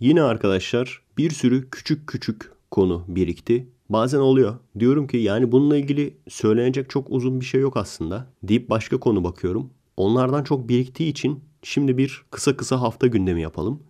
Yine arkadaşlar bir sürü küçük küçük konu birikti. Bazen oluyor. Diyorum ki yani bununla ilgili söylenecek çok uzun bir şey yok aslında deyip başka konu bakıyorum. Onlardan çok biriktiği için şimdi bir kısa kısa hafta gündemi yapalım.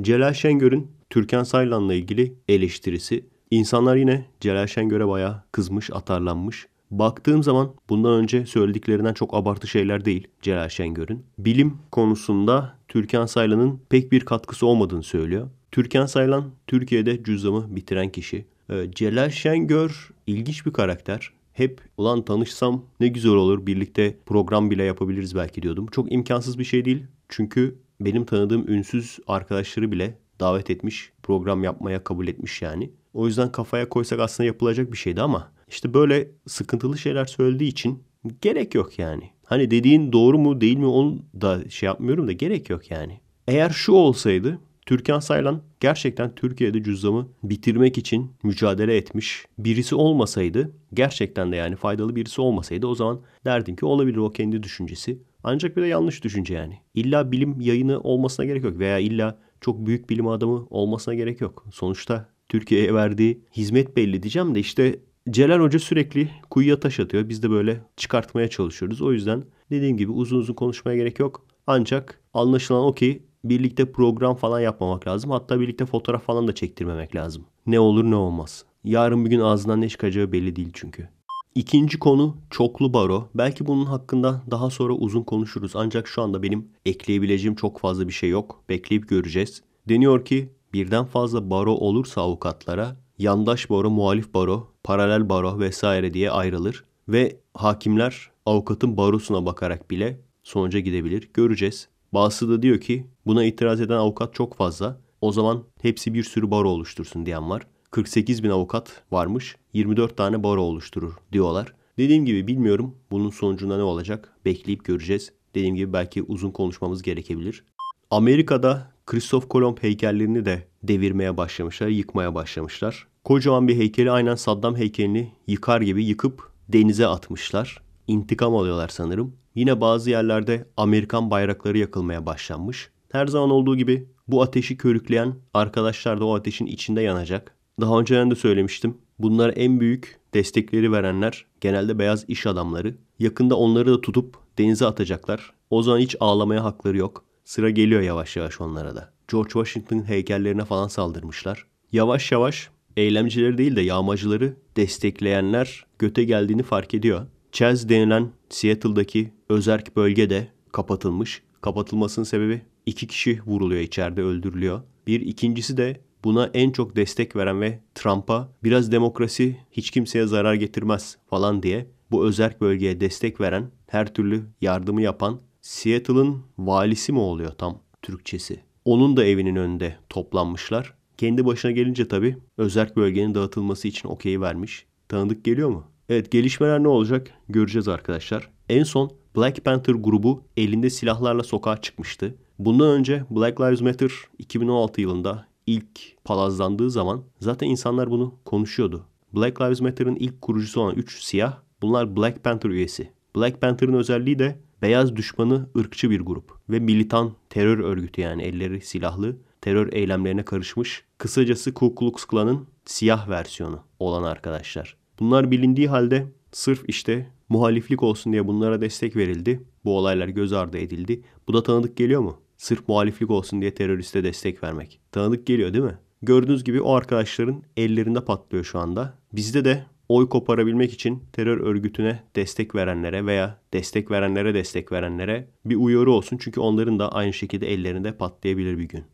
Celal Şengör'ün Türkan Saylan'la ilgili eleştirisi. İnsanlar yine Celal Şengör'e bayağı kızmış, atarlanmış. Baktığım zaman bundan önce söylediklerinden çok abartı şeyler değil Celal Şengör'ün. Bilim konusunda Türkan Saylan'ın pek bir katkısı olmadığını söylüyor. Türkan Saylan Türkiye'de cüzdanı bitiren kişi. Ee, Celal Şengör ilginç bir karakter. Hep ulan tanışsam ne güzel olur birlikte program bile yapabiliriz belki diyordum. Çok imkansız bir şey değil. Çünkü benim tanıdığım ünsüz arkadaşları bile davet etmiş, program yapmaya kabul etmiş yani. O yüzden kafaya koysak aslında yapılacak bir şeydi ama işte böyle sıkıntılı şeyler söylediği için gerek yok yani. Hani dediğin doğru mu değil mi onu da şey yapmıyorum da gerek yok yani. Eğer şu olsaydı Türkan Saylan gerçekten Türkiye'de cüzdanı bitirmek için mücadele etmiş birisi olmasaydı gerçekten de yani faydalı birisi olmasaydı o zaman derdin ki olabilir o kendi düşüncesi. Ancak bir de yanlış düşünce yani. İlla bilim yayını olmasına gerek yok veya illa çok büyük bilim adamı olmasına gerek yok. Sonuçta Türkiye'ye verdiği hizmet belli diyeceğim de işte Celal Hoca sürekli kuyuya taş atıyor. Biz de böyle çıkartmaya çalışıyoruz. O yüzden dediğim gibi uzun uzun konuşmaya gerek yok. Ancak anlaşılan o ki birlikte program falan yapmamak lazım. Hatta birlikte fotoğraf falan da çektirmemek lazım. Ne olur ne olmaz. Yarın bir gün ağzından ne çıkacağı belli değil çünkü. İkinci konu çoklu baro. Belki bunun hakkında daha sonra uzun konuşuruz. Ancak şu anda benim ekleyebileceğim çok fazla bir şey yok. Bekleyip göreceğiz. Deniyor ki birden fazla baro olursa avukatlara yandaş baro, muhalif baro, paralel baro vesaire diye ayrılır ve hakimler avukatın barosuna bakarak bile sonuca gidebilir. Göreceğiz. Bazısı da diyor ki buna itiraz eden avukat çok fazla. O zaman hepsi bir sürü baro oluştursun diyen var. 48 bin avukat varmış. 24 tane baro oluşturur diyorlar. Dediğim gibi bilmiyorum bunun sonucunda ne olacak. Bekleyip göreceğiz. Dediğim gibi belki uzun konuşmamız gerekebilir. Amerika'da Kristof Kolomb heykellerini de devirmeye başlamışlar, yıkmaya başlamışlar. Kocaman bir heykeli aynen Saddam heykelini yıkar gibi yıkıp denize atmışlar. İntikam alıyorlar sanırım. Yine bazı yerlerde Amerikan bayrakları yakılmaya başlanmış. Her zaman olduğu gibi bu ateşi körükleyen arkadaşlar da o ateşin içinde yanacak. Daha önceden de söylemiştim. bunlar en büyük destekleri verenler genelde beyaz iş adamları. Yakında onları da tutup denize atacaklar. O zaman hiç ağlamaya hakları yok. Sıra geliyor yavaş yavaş onlara da. George Washington'ın heykellerine falan saldırmışlar. Yavaş yavaş eylemcileri değil de yağmacıları destekleyenler göte geldiğini fark ediyor. Chaz denilen Seattle'daki özerk bölge de kapatılmış. Kapatılmasının sebebi iki kişi vuruluyor içeride öldürülüyor. Bir ikincisi de buna en çok destek veren ve Trump'a biraz demokrasi hiç kimseye zarar getirmez falan diye bu özerk bölgeye destek veren, her türlü yardımı yapan Seattle'ın valisi mi oluyor tam Türkçesi? Onun da evinin önünde toplanmışlar. Kendi başına gelince tabii özerk bölgenin dağıtılması için okey vermiş. Tanıdık geliyor mu? Evet gelişmeler ne olacak göreceğiz arkadaşlar. En son Black Panther grubu elinde silahlarla sokağa çıkmıştı. Bundan önce Black Lives Matter 2016 yılında ilk palazlandığı zaman zaten insanlar bunu konuşuyordu. Black Lives Matter'ın ilk kurucusu olan 3 siyah bunlar Black Panther üyesi. Black Panther'ın özelliği de beyaz düşmanı ırkçı bir grup ve militan terör örgütü yani elleri silahlı terör eylemlerine karışmış. Kısacası Ku Klux Klan'ın siyah versiyonu olan arkadaşlar. Bunlar bilindiği halde sırf işte muhaliflik olsun diye bunlara destek verildi. Bu olaylar göz ardı edildi. Bu da tanıdık geliyor mu? Sırf muhaliflik olsun diye teröriste destek vermek. Tanıdık geliyor değil mi? Gördüğünüz gibi o arkadaşların ellerinde patlıyor şu anda. Bizde de oy koparabilmek için terör örgütüne destek verenlere veya destek verenlere destek verenlere bir uyarı olsun. Çünkü onların da aynı şekilde ellerinde patlayabilir bir gün.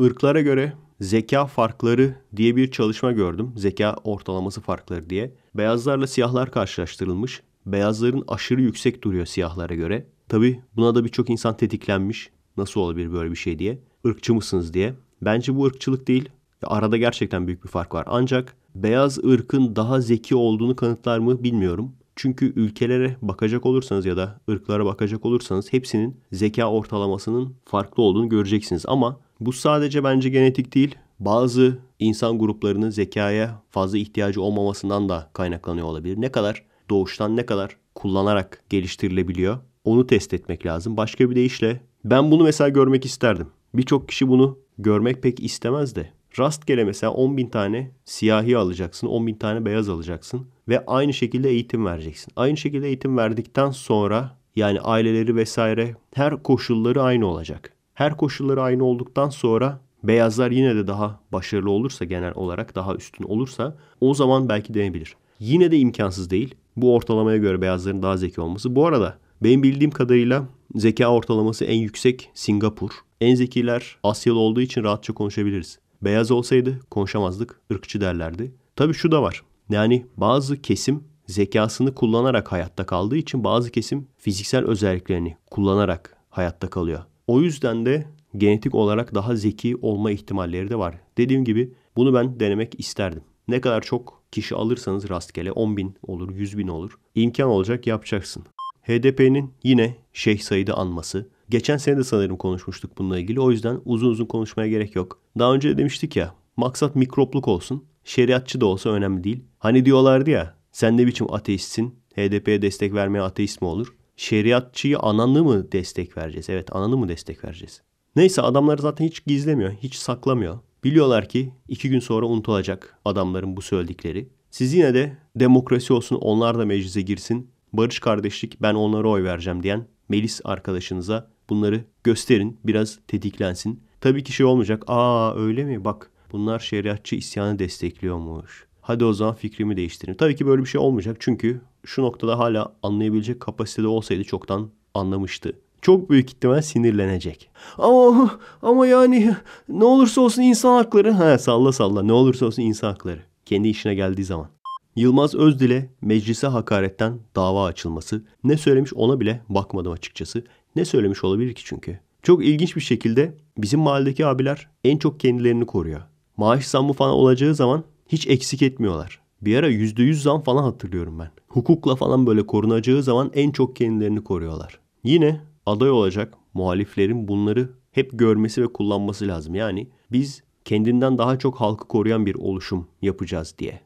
Irklara göre zeka farkları diye bir çalışma gördüm. Zeka ortalaması farkları diye. Beyazlarla siyahlar karşılaştırılmış. Beyazların aşırı yüksek duruyor siyahlara göre. Tabi buna da birçok insan tetiklenmiş. Nasıl olabilir böyle bir şey diye. Irkçı mısınız diye. Bence bu ırkçılık değil. Arada gerçekten büyük bir fark var. Ancak beyaz ırkın daha zeki olduğunu kanıtlar mı bilmiyorum. Çünkü ülkelere bakacak olursanız ya da ırklara bakacak olursanız hepsinin zeka ortalamasının farklı olduğunu göreceksiniz. Ama bu sadece bence genetik değil. Bazı insan gruplarının zekaya fazla ihtiyacı olmamasından da kaynaklanıyor olabilir. Ne kadar doğuştan ne kadar kullanarak geliştirilebiliyor onu test etmek lazım. Başka bir deyişle ben bunu mesela görmek isterdim. Birçok kişi bunu görmek pek istemez de Rastgele mesela 10 bin tane siyahi alacaksın, 10 bin tane beyaz alacaksın ve aynı şekilde eğitim vereceksin. Aynı şekilde eğitim verdikten sonra yani aileleri vesaire her koşulları aynı olacak. Her koşulları aynı olduktan sonra beyazlar yine de daha başarılı olursa genel olarak daha üstün olursa o zaman belki denebilir. Yine de imkansız değil. Bu ortalamaya göre beyazların daha zeki olması. Bu arada benim bildiğim kadarıyla zeka ortalaması en yüksek Singapur. En zekiler Asyalı olduğu için rahatça konuşabiliriz. Beyaz olsaydı konuşamazdık, ırkçı derlerdi. Tabii şu da var. Yani bazı kesim zekasını kullanarak hayatta kaldığı için bazı kesim fiziksel özelliklerini kullanarak hayatta kalıyor. O yüzden de genetik olarak daha zeki olma ihtimalleri de var. Dediğim gibi bunu ben denemek isterdim. Ne kadar çok kişi alırsanız rastgele 10 bin olur, 100 bin olur. İmkan olacak yapacaksın. HDP'nin yine şeyh sayıda anması, Geçen sene de sanırım konuşmuştuk bununla ilgili. O yüzden uzun uzun konuşmaya gerek yok. Daha önce de demiştik ya maksat mikropluk olsun. Şeriatçı da olsa önemli değil. Hani diyorlardı ya sen ne biçim ateistsin? HDP'ye destek vermeye ateist mi olur? Şeriatçıyı ananlı mı destek vereceğiz? Evet ananlı mı destek vereceğiz? Neyse adamlar zaten hiç gizlemiyor, hiç saklamıyor. Biliyorlar ki iki gün sonra unutulacak adamların bu söyledikleri. Siz yine de demokrasi olsun onlar da meclise girsin. Barış kardeşlik ben onlara oy vereceğim diyen Melis arkadaşınıza Bunları gösterin, biraz tetiklensin. Tabii ki şey olmayacak. Aa öyle mi? Bak bunlar şeriatçı isyanı destekliyormuş. Hadi o zaman fikrimi değiştirin. Tabii ki böyle bir şey olmayacak çünkü şu noktada hala anlayabilecek kapasitede olsaydı çoktan anlamıştı. Çok büyük ihtimal sinirlenecek. Ama ama yani ne olursa olsun insan hakları. Ha salla salla ne olursa olsun insan hakları. Kendi işine geldiği zaman. Yılmaz Özdil'e meclise hakaretten dava açılması ne söylemiş ona bile bakmadım açıkçası. Ne söylemiş olabilir ki çünkü? Çok ilginç bir şekilde bizim mahalledeki abiler en çok kendilerini koruyor. Maaş zammı falan olacağı zaman hiç eksik etmiyorlar. Bir ara %100 zam falan hatırlıyorum ben. Hukukla falan böyle korunacağı zaman en çok kendilerini koruyorlar. Yine aday olacak muhaliflerin bunları hep görmesi ve kullanması lazım. Yani biz kendinden daha çok halkı koruyan bir oluşum yapacağız diye.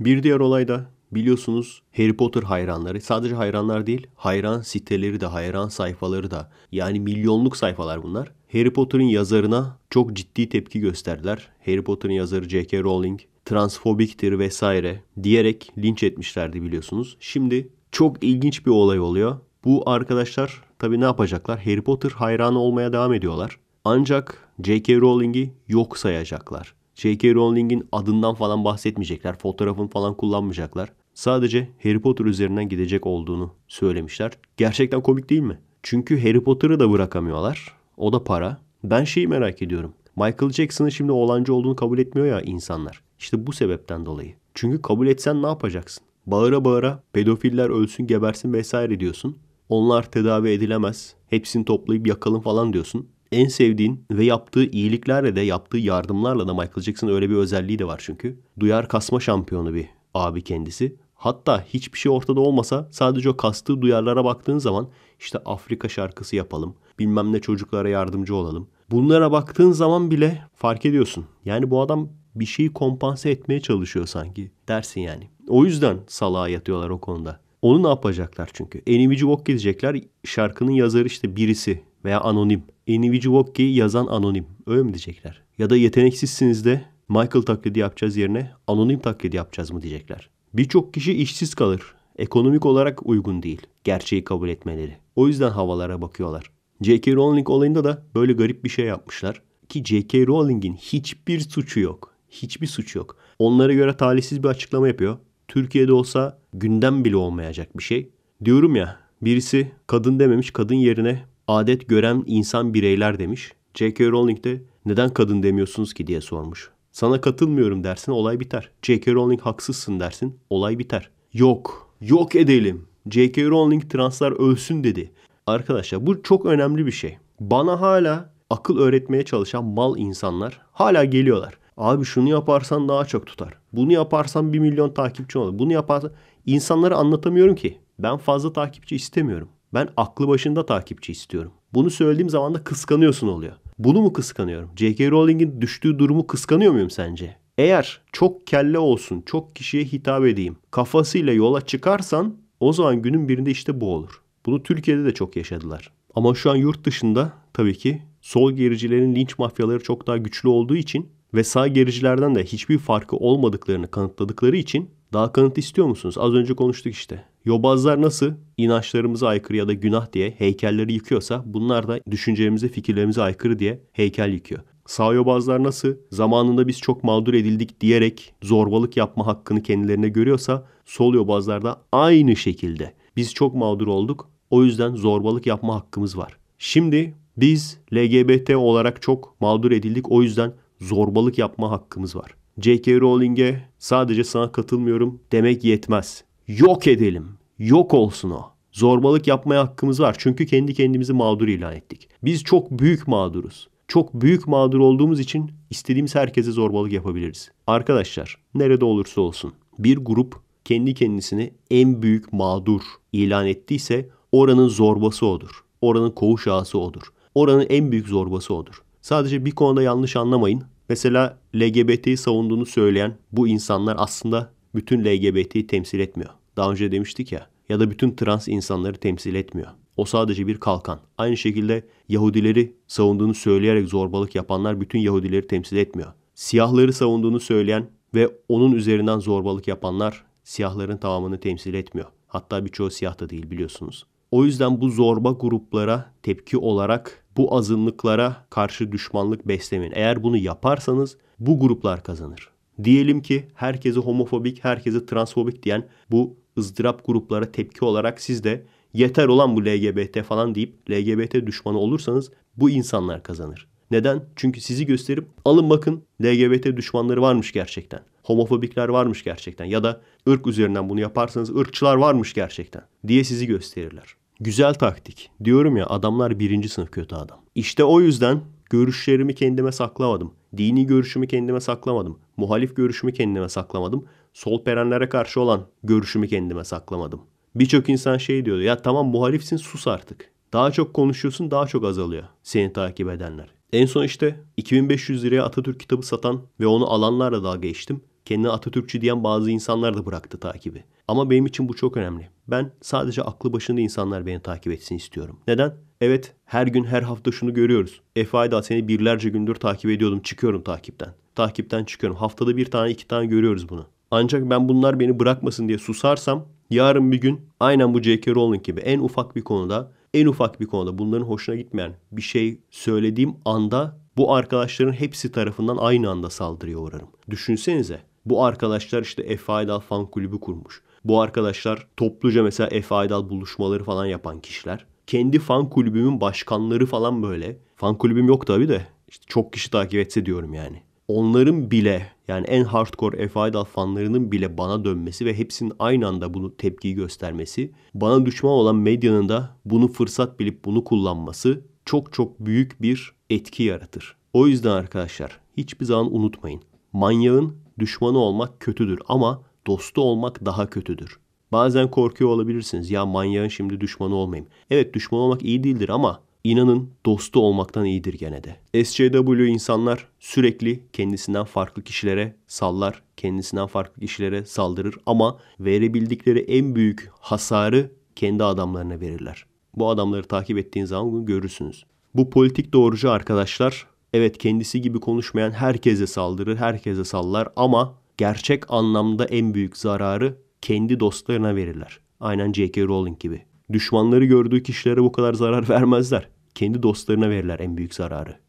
Bir diğer olay da Biliyorsunuz Harry Potter hayranları sadece hayranlar değil hayran siteleri de hayran sayfaları da yani milyonluk sayfalar bunlar. Harry Potter'ın yazarına çok ciddi tepki gösterdiler. Harry Potter'ın yazarı J.K. Rowling transfobiktir vesaire diyerek linç etmişlerdi biliyorsunuz. Şimdi çok ilginç bir olay oluyor. Bu arkadaşlar tabii ne yapacaklar? Harry Potter hayranı olmaya devam ediyorlar. Ancak J.K. Rowling'i yok sayacaklar. J.K. Rowling'in adından falan bahsetmeyecekler. Fotoğrafını falan kullanmayacaklar. Sadece Harry Potter üzerinden gidecek olduğunu söylemişler. Gerçekten komik değil mi? Çünkü Harry Potter'ı da bırakamıyorlar. O da para. Ben şeyi merak ediyorum. Michael Jackson'ın şimdi oğlancı olduğunu kabul etmiyor ya insanlar. İşte bu sebepten dolayı. Çünkü kabul etsen ne yapacaksın? Bağıra bağıra pedofiller ölsün gebersin vesaire diyorsun. Onlar tedavi edilemez. Hepsini toplayıp yakalım falan diyorsun en sevdiğin ve yaptığı iyiliklerle de yaptığı yardımlarla da Michael Jackson'ın öyle bir özelliği de var çünkü. Duyar kasma şampiyonu bir abi kendisi. Hatta hiçbir şey ortada olmasa sadece o kastığı duyarlara baktığın zaman işte Afrika şarkısı yapalım, bilmem ne çocuklara yardımcı olalım. Bunlara baktığın zaman bile fark ediyorsun. Yani bu adam bir şeyi kompanse etmeye çalışıyor sanki dersin yani. O yüzden salağa yatıyorlar o konuda. Onu ne yapacaklar çünkü? Enimici bok gidecekler. Şarkının yazarı işte birisi veya anonim. Enivici yazan anonim. Öyle mi diyecekler? Ya da yeteneksizsiniz de Michael taklidi yapacağız yerine anonim taklidi yapacağız mı diyecekler. Birçok kişi işsiz kalır. Ekonomik olarak uygun değil. Gerçeği kabul etmeleri. O yüzden havalara bakıyorlar. J.K. Rowling olayında da böyle garip bir şey yapmışlar. Ki J.K. Rowling'in hiçbir suçu yok. Hiçbir suçu yok. Onlara göre talihsiz bir açıklama yapıyor. Türkiye'de olsa gündem bile olmayacak bir şey. Diyorum ya birisi kadın dememiş kadın yerine adet gören insan bireyler demiş. J.K. Rowling de neden kadın demiyorsunuz ki diye sormuş. Sana katılmıyorum dersin olay biter. J.K. Rowling haksızsın dersin olay biter. Yok. Yok edelim. J.K. Rowling translar ölsün dedi. Arkadaşlar bu çok önemli bir şey. Bana hala akıl öğretmeye çalışan mal insanlar hala geliyorlar. Abi şunu yaparsan daha çok tutar. Bunu yaparsan 1 milyon takipçi olur. Bunu yaparsan insanlara anlatamıyorum ki. Ben fazla takipçi istemiyorum. Ben aklı başında takipçi istiyorum. Bunu söylediğim zaman da kıskanıyorsun oluyor. Bunu mu kıskanıyorum? J.K. Rowling'in düştüğü durumu kıskanıyor muyum sence? Eğer çok kelle olsun, çok kişiye hitap edeyim kafasıyla yola çıkarsan o zaman günün birinde işte bu olur. Bunu Türkiye'de de çok yaşadılar. Ama şu an yurt dışında tabii ki sol gericilerin linç mafyaları çok daha güçlü olduğu için ve sağ gericilerden de hiçbir farkı olmadıklarını kanıtladıkları için daha kanıt istiyor musunuz? Az önce konuştuk işte. Yobazlar nasıl inançlarımıza aykırı ya da günah diye heykelleri yıkıyorsa bunlar da düşüncelerimize, fikirlerimize aykırı diye heykel yıkıyor. Sağ yobazlar nasıl zamanında biz çok mağdur edildik diyerek zorbalık yapma hakkını kendilerine görüyorsa sol yobazlar da aynı şekilde biz çok mağdur olduk o yüzden zorbalık yapma hakkımız var. Şimdi biz LGBT olarak çok mağdur edildik o yüzden zorbalık yapma hakkımız var. J.K. Rowling'e sadece sana katılmıyorum demek yetmez. Yok edelim. Yok olsun o. Zorbalık yapmaya hakkımız var. Çünkü kendi kendimizi mağdur ilan ettik. Biz çok büyük mağduruz. Çok büyük mağdur olduğumuz için istediğimiz herkese zorbalık yapabiliriz. Arkadaşlar nerede olursa olsun bir grup kendi kendisini en büyük mağdur ilan ettiyse oranın zorbası odur. Oranın koğuş ağası odur. Oranın en büyük zorbası odur. Sadece bir konuda yanlış anlamayın. Mesela LGBT'yi savunduğunu söyleyen bu insanlar aslında bütün LGBT'yi temsil etmiyor. Daha önce demiştik ya ya da bütün trans insanları temsil etmiyor. O sadece bir kalkan. Aynı şekilde Yahudileri savunduğunu söyleyerek zorbalık yapanlar bütün Yahudileri temsil etmiyor. Siyahları savunduğunu söyleyen ve onun üzerinden zorbalık yapanlar siyahların tamamını temsil etmiyor. Hatta birçoğu siyah da değil biliyorsunuz. O yüzden bu zorba gruplara tepki olarak bu azınlıklara karşı düşmanlık beslemeyin. Eğer bunu yaparsanız bu gruplar kazanır. Diyelim ki herkese homofobik, herkese transfobik diyen bu ızdırap gruplara tepki olarak siz de yeter olan bu LGBT falan deyip LGBT düşmanı olursanız bu insanlar kazanır. Neden? Çünkü sizi gösterip alın bakın LGBT düşmanları varmış gerçekten. Homofobikler varmış gerçekten ya da ırk üzerinden bunu yaparsanız ırkçılar varmış gerçekten diye sizi gösterirler. Güzel taktik. Diyorum ya adamlar birinci sınıf kötü adam. İşte o yüzden görüşlerimi kendime saklamadım. Dini görüşümü kendime saklamadım. Muhalif görüşümü kendime saklamadım. Sol perenlere karşı olan görüşümü kendime saklamadım. Birçok insan şey diyordu ya tamam muhalifsin sus artık. Daha çok konuşuyorsun daha çok azalıyor seni takip edenler. En son işte 2500 liraya Atatürk kitabı satan ve onu alanlarla daha geçtim. Kendini Atatürkçü diyen bazı insanlar da bıraktı takibi. Ama benim için bu çok önemli. Ben sadece aklı başında insanlar beni takip etsin istiyorum. Neden? Evet her gün her hafta şunu görüyoruz. Efe Aydal seni birlerce gündür takip ediyordum çıkıyorum takipten. Takipten çıkıyorum. Haftada bir tane iki tane görüyoruz bunu. Ancak ben bunlar beni bırakmasın diye susarsam yarın bir gün aynen bu J.K. Rowling gibi en ufak bir konuda en ufak bir konuda bunların hoşuna gitmeyen bir şey söylediğim anda bu arkadaşların hepsi tarafından aynı anda saldırıya uğrarım. Düşünsenize bu arkadaşlar işte F. Aydal fan kulübü kurmuş. Bu arkadaşlar topluca mesela F. Aydal buluşmaları falan yapan kişiler. Kendi fan kulübümün başkanları falan böyle. Fan kulübüm yok tabii de. İşte çok kişi takip etse diyorum yani onların bile yani en hardcore F. Idol fanlarının bile bana dönmesi ve hepsinin aynı anda bunu tepkiyi göstermesi, bana düşman olan medyanın da bunu fırsat bilip bunu kullanması çok çok büyük bir etki yaratır. O yüzden arkadaşlar hiçbir zaman unutmayın. Manyağın düşmanı olmak kötüdür ama dostu olmak daha kötüdür. Bazen korkuyor olabilirsiniz. Ya manyağın şimdi düşmanı olmayayım. Evet düşman olmak iyi değildir ama İnanın dostu olmaktan iyidir gene de. SJW insanlar sürekli kendisinden farklı kişilere sallar, kendisinden farklı kişilere saldırır ama verebildikleri en büyük hasarı kendi adamlarına verirler. Bu adamları takip ettiğiniz zaman bunu görürsünüz. Bu politik doğrucu arkadaşlar evet kendisi gibi konuşmayan herkese saldırır, herkese sallar ama gerçek anlamda en büyük zararı kendi dostlarına verirler. Aynen J.K. Rowling gibi. Düşmanları gördüğü kişilere bu kadar zarar vermezler kendi dostlarına verirler en büyük zararı.